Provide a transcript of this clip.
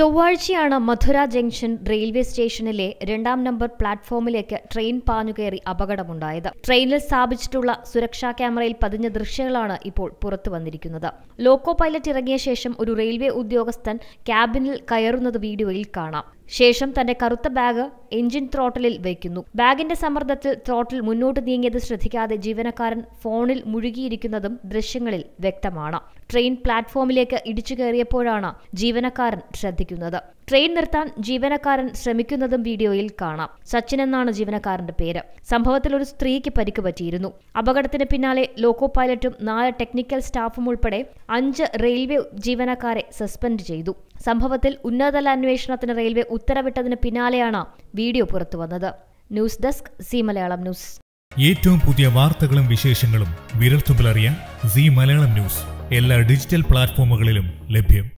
ചൊവ്വാഴ്ചയാണ് മധുര junction railway സ്റ്റേഷനിലെ രണ്ടാം നമ്പർ പ്ലാറ്റ്ഫോമിലേക്ക് ട്രെയിൻ പാഞ്ഞുകയറി അപകടമുണ്ടായത് ട്രെയിനിൽ സ്ഥാപിച്ചിട്ടുള്ള സുരക്ഷാ ക്യാമറയിൽ പതിഞ്ഞ ദൃശ്യങ്ങളാണ് ഇപ്പോൾ പുറത്തു വന്നിരിക്കുന്നത് ലോക്കോ പൈലറ്റ് ഇറങ്ങിയ ശേഷം ഒരു റെയിൽവേ ഉദ്യോഗസ്ഥൻ ക്യാബിനിൽ കയറുന്നത് വീഡിയോയിൽ കാണാം ശേഷം തന്റെ കറുത്ത ബാഗ് എഞ്ചിൻ ത്രോട്ടലിൽ വയ്ക്കുന്നു ബാഗിന്റെ സമ്മർദ്ദത്തിൽ ത്രോട്ടിൽ മുന്നോട്ട് നീങ്ങിയത് ശ്രദ്ധിക്കാതെ ജീവനക്കാരൻ ഫോണിൽ മുഴുകിയിരിക്കുന്നതും ദൃശ്യങ്ങളിൽ വ്യക്തമാണ് ട്രെയിൻ പ്ലാറ്റ്ഫോമിലേക്ക് ഇടിച്ചു കയറിയപ്പോഴാണ് ജീവനക്കാരൻ ശ്രദ്ധിക്കുന്നത് ട്രെയിൻ നിർത്താൻ ജീവനക്കാരൻ ശ്രമിക്കുന്നതും വീഡിയോയിൽ കാണാം സച്ചിൻ എന്നാണ് ജീവനക്കാരന്റെ പേര് സംഭവത്തിൽ ഒരു സ്ത്രീക്ക് പരിക്ക് പറ്റിയിരുന്നു അപകടത്തിന് പിന്നാലെ ലോക്കോ പൈലറ്റും നാല് ടെക്നിക്കൽ സ്റ്റാഫും ഉൾപ്പെടെ അഞ്ച് റെയിൽവേ ജീവനക്കാരെ സസ്പെൻഡ് ചെയ്തു സംഭവത്തിൽ ഉന്നതതല അന്വേഷണത്തിന് റെയിൽവേ ഉത്തരവിട്ടതിന് പിന്നാലെയാണ് വീഡിയോ പുറത്തുവന്നത് news desk Zee Malayalam news ഏറ്റവും പുതിയ വാർത്തകളും വിശേഷങ്ങളും വിരൽത്തുമ്പിലറിയാൻ സി മലയാളം ന്യൂസ് എല്ലാ ഡിജിറ്റൽ പ്ലാറ്റ്ഫോമുകളിലും ലഭ്യം